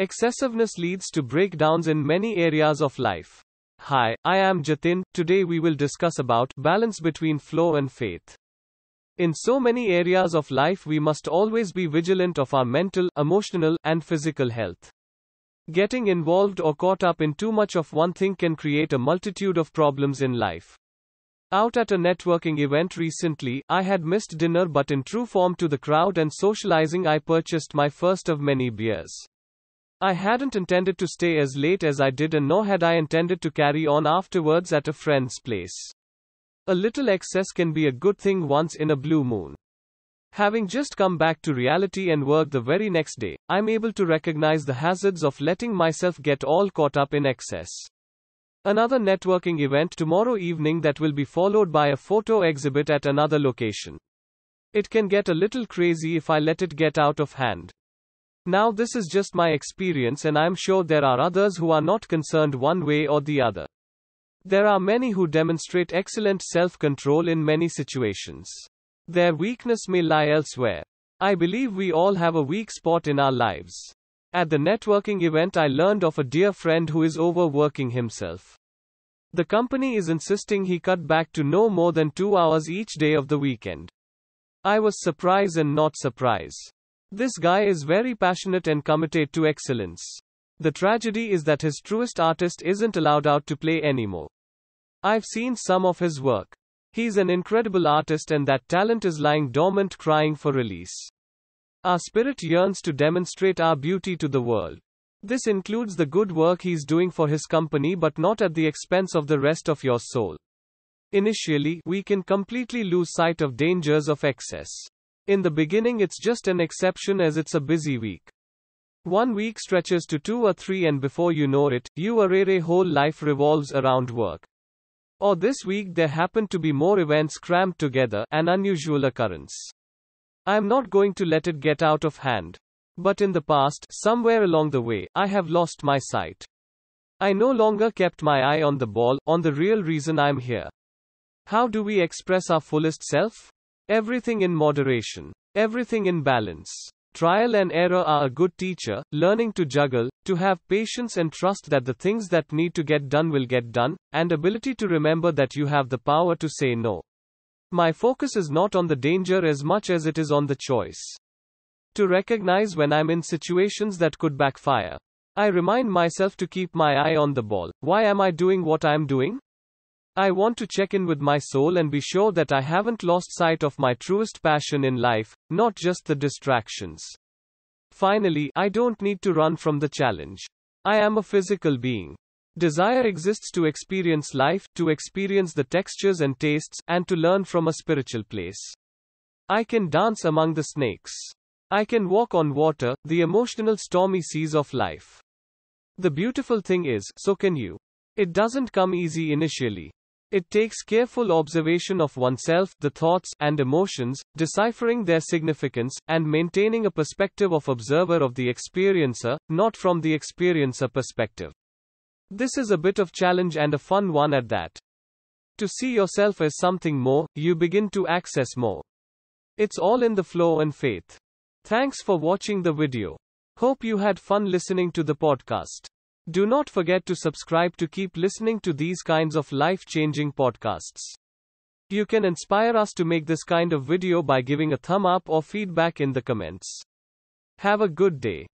Excessiveness leads to breakdowns in many areas of life. Hi, I am Jatin. Today we will discuss about balance between flow and faith. In so many areas of life we must always be vigilant of our mental, emotional and physical health. Getting involved or caught up in too much of one thing can create a multitude of problems in life. Out at a networking event recently, I had missed dinner but in true form to the crowd and socializing I purchased my first of many beers. I hadn't intended to stay as late as I did, and nor had I intended to carry on afterwards at a friend's place. A little excess can be a good thing once in a blue moon. Having just come back to reality and work the very next day, I'm able to recognize the hazards of letting myself get all caught up in excess. Another networking event tomorrow evening that will be followed by a photo exhibit at another location. It can get a little crazy if I let it get out of hand. Now this is just my experience and I'm sure there are others who are not concerned one way or the other. There are many who demonstrate excellent self-control in many situations. Their weakness may lie elsewhere. I believe we all have a weak spot in our lives. At the networking event I learned of a dear friend who is overworking himself. The company is insisting he cut back to no more than 2 hours each day of the weekend. I was surprised and not surprised. This guy is very passionate and committed to excellence. The tragedy is that his truest artist isn't allowed out to play anymore. I've seen some of his work. He's an incredible artist, and that talent is lying dormant, crying for release. Our spirit yearns to demonstrate our beauty to the world. This includes the good work he's doing for his company, but not at the expense of the rest of your soul. Initially, we can completely lose sight of dangers of excess. In the beginning it's just an exception as it's a busy week. One week stretches to two or three and before you know it, your a whole life revolves around work. Or this week there happen to be more events crammed together, an unusual occurrence. I am not going to let it get out of hand. But in the past, somewhere along the way, I have lost my sight. I no longer kept my eye on the ball, on the real reason I'm here. How do we express our fullest self? Everything in moderation. Everything in balance. Trial and error are a good teacher, learning to juggle, to have patience and trust that the things that need to get done will get done, and ability to remember that you have the power to say no. My focus is not on the danger as much as it is on the choice. To recognize when I'm in situations that could backfire. I remind myself to keep my eye on the ball. Why am I doing what I'm doing? I want to check in with my soul and be sure that I haven't lost sight of my truest passion in life, not just the distractions. Finally, I don't need to run from the challenge. I am a physical being. Desire exists to experience life, to experience the textures and tastes, and to learn from a spiritual place. I can dance among the snakes. I can walk on water, the emotional stormy seas of life. The beautiful thing is, so can you. It doesn't come easy initially. It takes careful observation of oneself, the thoughts, and emotions, deciphering their significance, and maintaining a perspective of observer of the experiencer, not from the experiencer perspective. This is a bit of challenge and a fun one at that. To see yourself as something more, you begin to access more. It's all in the flow and faith. Thanks for watching the video. Hope you had fun listening to the podcast. Do not forget to subscribe to keep listening to these kinds of life changing podcasts. You can inspire us to make this kind of video by giving a thumb up or feedback in the comments. Have a good day.